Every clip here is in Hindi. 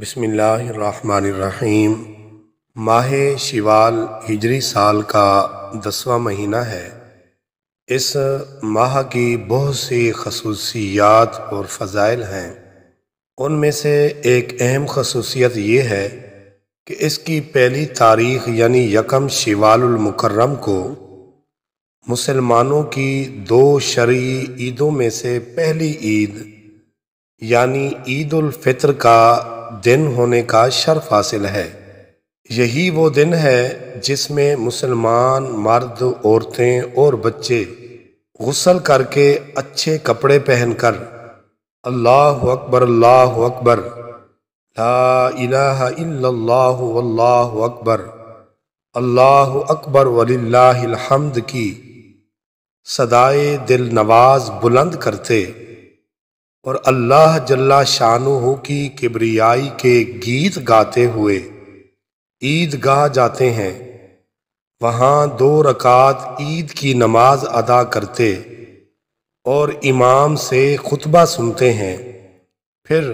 बिसमीम माह शिवाल हिजरी साल का दसवा महीना है इस माह की बहुत सी खसूसियात और फ़ज़ाइल हैं उनमें से एक अहम खसूसियत ये है कि इसकी पहली तारीख यानी यकम शिवालमकर्रम को मुसलमानों की दो शरी ईदों में से पहली ईद यानी ईद उल फितर का दिन होने का शर्फ हासिल है यही वो दिन है जिसमें मुसलमान मर्द औरतें और बच्चे गसल करके अच्छे कपड़े पहनकर अल्लाह अकबर अल्लाह अकबर लाह अकबर अल्लाह अकबर वलिल्लाहिल हम्द की सदाए दिल नवाज बुलंद करते और अल्लाह जल्ला शाह की किबरियाई के गीत गाते हुए ईदगाह जाते हैं वहाँ दो रकात ईद की नमाज अदा करते और इमाम से खुतबा सुनते हैं फिर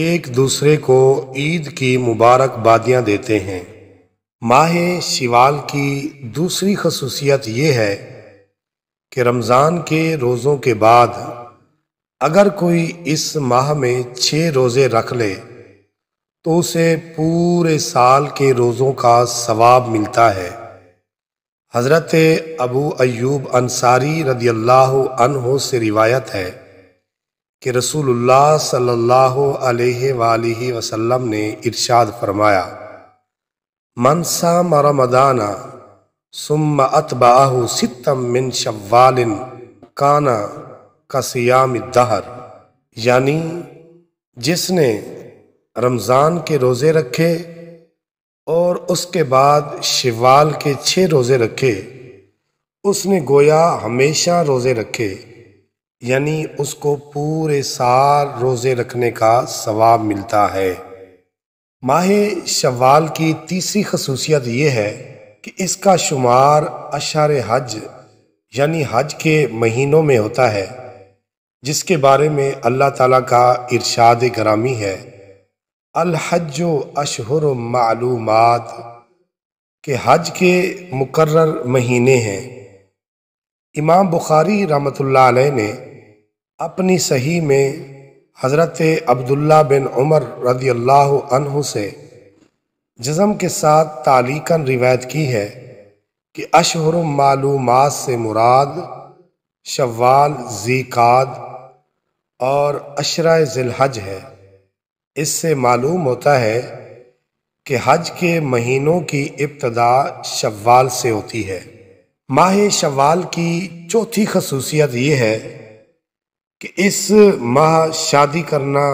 एक दूसरे को ईद की मुबारकबादियाँ देते हैं माह शिवाल की दूसरी खसूसियत ये है कि रमज़ान के रोज़ों के बाद अगर कोई इस माह में छः रोज़े रख ले तो उसे पूरे साल के रोज़ों का सवाब मिलता है हज़रत अबू अयूब अंसारी रदी अल्लाह अनहो से रिवायत है कि रसूलुल्लाह सल्लल्लाहु अलैहि वसल्लम ने इरशाद फरमाया मनसा मरमदाना सुम अतबाहु सितम मिन शवालिन काना का सियाम दहर यानी जिसने रमज़ान के रोज़े रखे और उसके बाद शिवाल के छः रोज़े रखे उसने गोया हमेशा रोज़े रखे यानी उसको पूरे साल रोज़े रखने का सवाब मिलता है माह शवाल की तीसरी खसूसियत यह है कि इसका शुमार अशार हज यानी हज के महीनों में होता है जिसके बारे में अल्लाह ताला का इरशाद ग्रामी है अलहज अशहर मालूम के हज के मुकर्र महीने हैं इमाम बुखारी रहमतुल्लाह अलैह ने अपनी सही में हज़रत अब्दुल्ला बिन उमर रदी अल्लाह से जज़म के साथ तालीकन रिवायत की है कि अशहर मालूम से मुराद शवाल जीकाद और अशरा ज़िलहज है इससे मालूम होता है कि हज के महीनों की इब्तदा शवाल से होती है माह शवाल की चौथी खसूसियत ये है कि इस माह शादी करना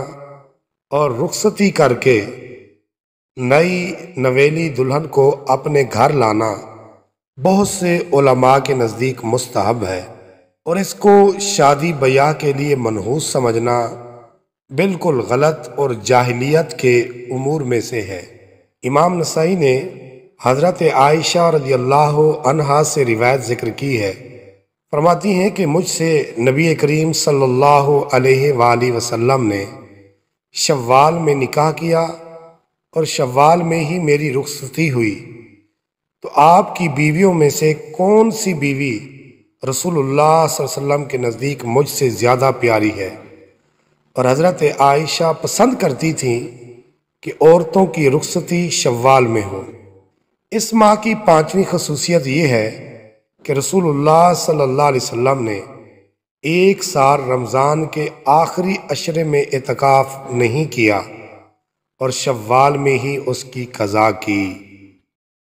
और रुखसती करके नई नवेली दुल्हन को अपने घर लाना बहुत से उलमा के नज़दीक मुस्तहब है और इसको शादी ब्याह के लिए मनहूस समझना बिल्कुल गलत और जाहलीत के अमूर में से है इमाम नसाई ने हज़रत आयशा रजी अल्लाह अनहा से रिवायत ज़िक्र की है फरमाती हैं कि मुझसे नबी करीम सल्लल्लाहु अलैहि वसल्लम ने शव्वाल में निकाह किया और शव्वाल में ही मेरी रुखसती हुई तो आपकी बीवियों में से कौन सी बीवी रसूलुल्लाह वसल्लम के नज़दीक मुझसे ज़्यादा प्यारी है और हज़रत आयशा पसंद करती थी कि औरतों की रुखसती शवाल में हो इस माह की पाँचवीं खसूसियत ये है कि रसूलुल्लाह सल्लल्लाहु अलैहि वसल्लम ने एक साल रमज़ान के आखिरी अशरे में इतकाफ़ नहीं किया और शवाल में ही उसकी कज़ा की